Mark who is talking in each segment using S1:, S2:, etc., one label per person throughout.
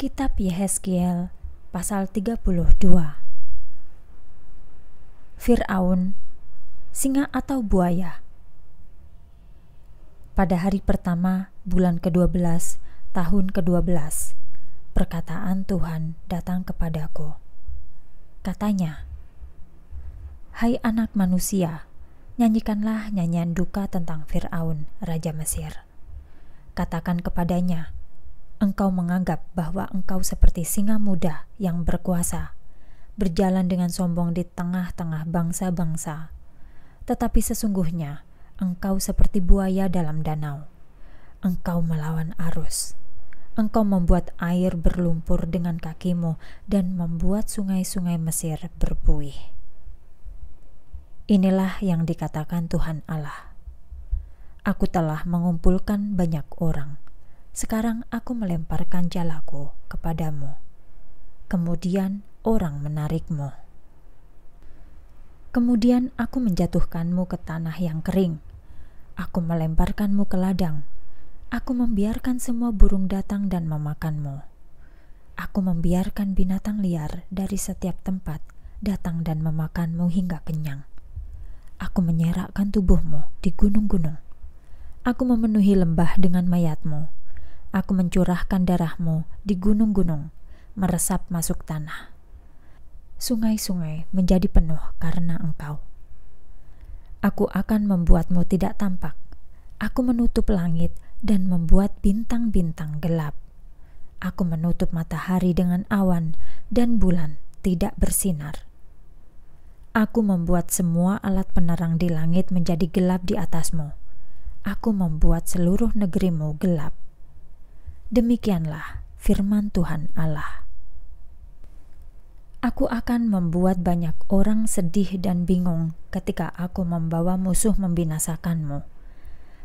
S1: Kitab Yehezkiel pasal 32 Fir'aun, singa atau buaya Pada hari pertama bulan ke-12 tahun ke-12 perkataan Tuhan datang kepadaku Katanya Hai anak manusia nyanyikanlah nyanyian duka tentang Fir'aun, Raja Mesir katakan kepadanya, engkau menganggap bahwa engkau seperti singa muda yang berkuasa, berjalan dengan sombong di tengah-tengah bangsa-bangsa. Tetapi sesungguhnya engkau seperti buaya dalam danau. Engkau melawan arus. Engkau membuat air berlumpur dengan kakimu dan membuat sungai-sungai Mesir berbuih. Inilah yang dikatakan Tuhan Allah. Aku telah mengumpulkan banyak orang sekarang aku melemparkan jalaku kepadamu. Kemudian orang menarikmu. Kemudian aku menjatuhkanmu ke tanah yang kering. Aku melemparkanmu ke ladang. Aku membiarkan semua burung datang dan memakanmu. Aku membiarkan binatang liar dari setiap tempat datang dan memakanmu hingga kenyang. Aku menyerakkan tubuhmu di gunung-gunung. Aku memenuhi lembah dengan mayatmu Aku mencurahkan darahmu di gunung-gunung, meresap masuk tanah. Sungai-sungai menjadi penuh karena engkau. Aku akan membuatmu tidak tampak. Aku menutup langit dan membuat bintang-bintang gelap. Aku menutup matahari dengan awan dan bulan tidak bersinar. Aku membuat semua alat penerang di langit menjadi gelap di atasmu. Aku membuat seluruh negerimu gelap. Demikianlah firman Tuhan Allah. Aku akan membuat banyak orang sedih dan bingung ketika aku membawa musuh membinasakanmu.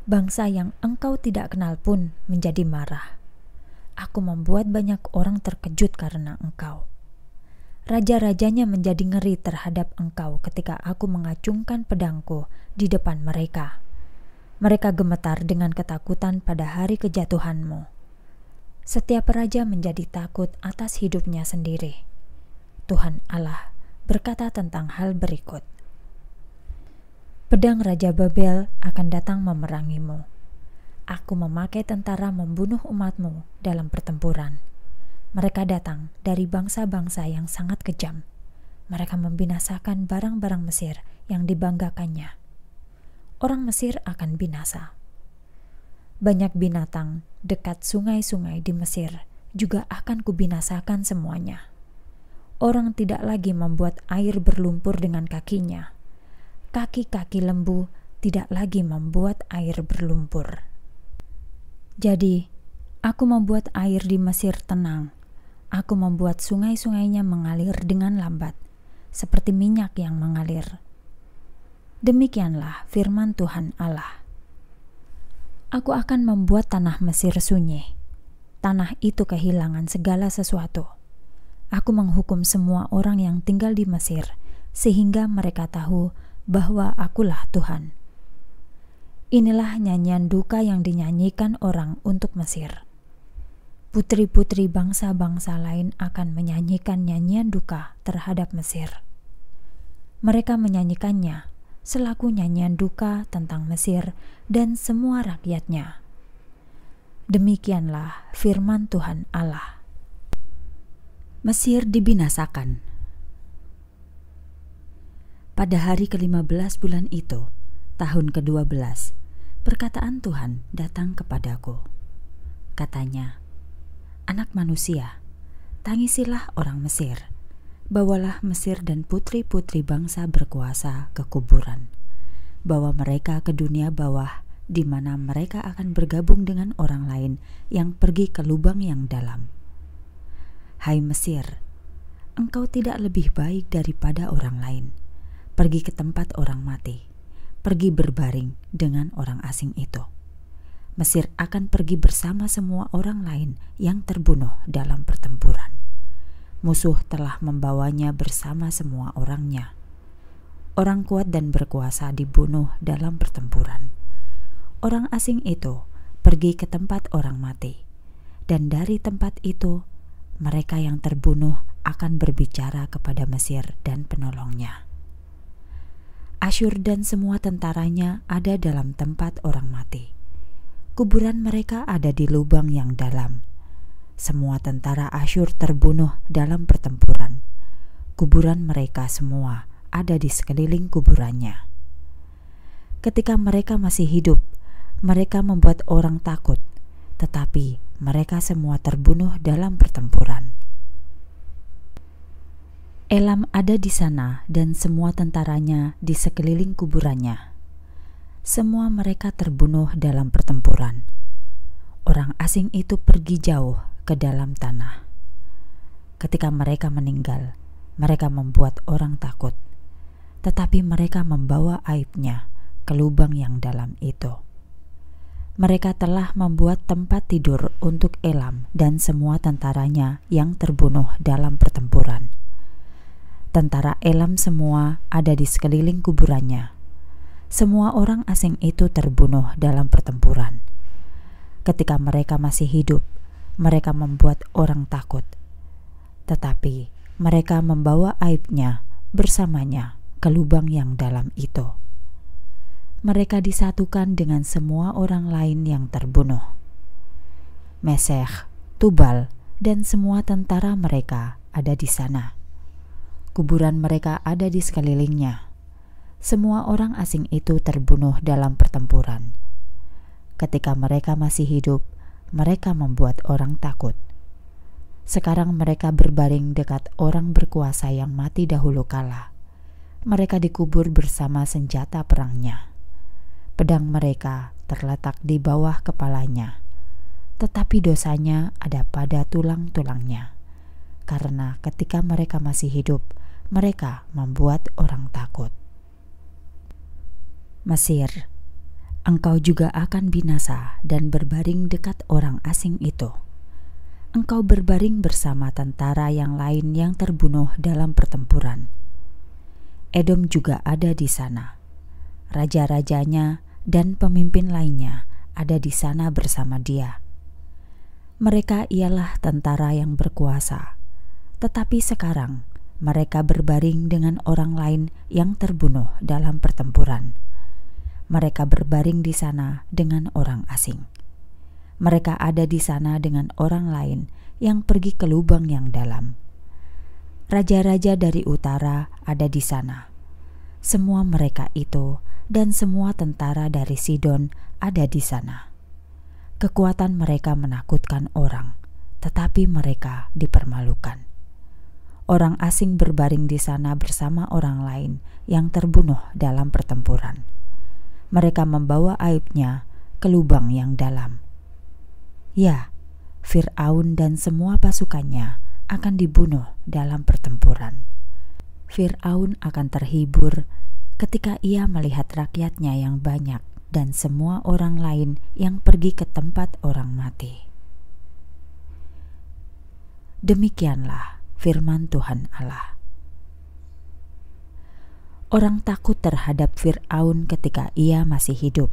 S1: Bangsa yang engkau tidak kenal pun menjadi marah. Aku membuat banyak orang terkejut karena engkau. Raja-rajanya menjadi ngeri terhadap engkau ketika aku mengacungkan pedangku di depan mereka. Mereka gemetar dengan ketakutan pada hari kejatuhanmu setiap raja menjadi takut atas hidupnya sendiri. Tuhan Allah berkata tentang hal berikut: "Pedang Raja Babel akan datang memerangimu. Aku memakai tentara membunuh umatmu dalam pertempuran. Mereka datang dari bangsa-bangsa yang sangat kejam. Mereka membinasakan barang-barang Mesir yang dibanggakannya. Orang Mesir akan binasa." Banyak binatang dekat sungai-sungai di Mesir juga akan kubinasakan semuanya. Orang tidak lagi membuat air berlumpur dengan kakinya. Kaki-kaki lembu tidak lagi membuat air berlumpur. Jadi, aku membuat air di Mesir tenang. Aku membuat sungai-sungainya mengalir dengan lambat, seperti minyak yang mengalir. Demikianlah firman Tuhan Allah aku akan membuat tanah Mesir sunyi. Tanah itu kehilangan segala sesuatu. Aku menghukum semua orang yang tinggal di Mesir, sehingga mereka tahu bahwa Akulah Tuhan. Inilah nyanyian duka yang dinyanyikan orang untuk Mesir. Putri-putri bangsa-bangsa lain akan menyanyikan nyanyian duka terhadap Mesir. Mereka menyanyikannya selaku nyanyian duka tentang Mesir dan semua rakyatnya. Demikianlah firman Tuhan Allah. Mesir dibinasakan. Pada hari ke-15 bulan itu, tahun ke-12, perkataan Tuhan datang kepadaku. Katanya, "Anak manusia, tangisilah orang Mesir." bawalah Mesir dan putri-putri bangsa berkuasa ke kuburan. Bawa mereka ke dunia bawah, di mana mereka akan bergabung dengan orang lain yang pergi ke lubang yang dalam. Hai Mesir, engkau tidak lebih baik daripada orang lain. Pergi ke tempat orang mati, pergi berbaring dengan orang asing itu. Mesir akan pergi bersama semua orang lain yang terbunuh dalam pertempuran musuh telah membawanya bersama semua orangnya. Orang kuat dan berkuasa dibunuh dalam pertempuran. Orang asing itu pergi ke tempat orang mati, dan dari tempat itu mereka yang terbunuh akan berbicara kepada Mesir dan penolongnya. Asyur dan semua tentaranya ada dalam tempat orang mati. Kuburan mereka ada di lubang yang dalam, semua tentara Asyur terbunuh dalam pertempuran. Kuburan mereka semua ada di sekeliling kuburannya. Ketika mereka masih hidup, mereka membuat orang takut, tetapi mereka semua terbunuh dalam pertempuran. Elam ada di sana dan semua tentaranya di sekeliling kuburannya. Semua mereka terbunuh dalam pertempuran orang asing itu pergi jauh ke dalam tanah. Ketika mereka meninggal, mereka membuat orang takut, tetapi mereka membawa aibnya ke lubang yang dalam itu. Mereka telah membuat tempat tidur untuk Elam dan semua tentaranya yang terbunuh dalam pertempuran. Tentara Elam semua ada di sekeliling kuburannya. Semua orang asing itu terbunuh dalam pertempuran ketika mereka masih hidup, mereka membuat orang takut. Tetapi mereka membawa aibnya bersamanya ke lubang yang dalam itu. Mereka disatukan dengan semua orang lain yang terbunuh. Meseh, Tubal, dan semua tentara mereka ada di sana. Kuburan mereka ada di sekelilingnya. Semua orang asing itu terbunuh dalam pertempuran ketika mereka masih hidup, mereka membuat orang takut. Sekarang mereka berbaring dekat orang berkuasa yang mati dahulu kala. Mereka dikubur bersama senjata perangnya. Pedang mereka terletak di bawah kepalanya, tetapi dosanya ada pada tulang-tulangnya. Karena ketika mereka masih hidup, mereka membuat orang takut. Mesir engkau juga akan binasa dan berbaring dekat orang asing itu. Engkau berbaring bersama tentara yang lain yang terbunuh dalam pertempuran. Edom juga ada di sana. Raja-rajanya dan pemimpin lainnya ada di sana bersama dia. Mereka ialah tentara yang berkuasa, tetapi sekarang mereka berbaring dengan orang lain yang terbunuh dalam pertempuran mereka berbaring di sana dengan orang asing. Mereka ada di sana dengan orang lain yang pergi ke lubang yang dalam. Raja-raja dari utara ada di sana. Semua mereka itu dan semua tentara dari Sidon ada di sana. Kekuatan mereka menakutkan orang, tetapi mereka dipermalukan. Orang asing berbaring di sana bersama orang lain yang terbunuh dalam pertempuran mereka membawa aibnya ke lubang yang dalam. Ya, Firaun dan semua pasukannya akan dibunuh dalam pertempuran. Firaun akan terhibur ketika ia melihat rakyatnya yang banyak dan semua orang lain yang pergi ke tempat orang mati. Demikianlah firman Tuhan Allah orang takut terhadap Firaun ketika ia masih hidup,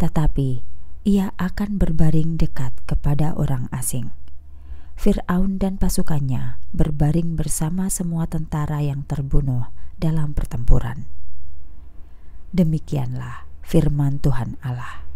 S1: tetapi ia akan berbaring dekat kepada orang asing. Firaun dan pasukannya berbaring bersama semua tentara yang terbunuh dalam pertempuran. Demikianlah firman Tuhan Allah.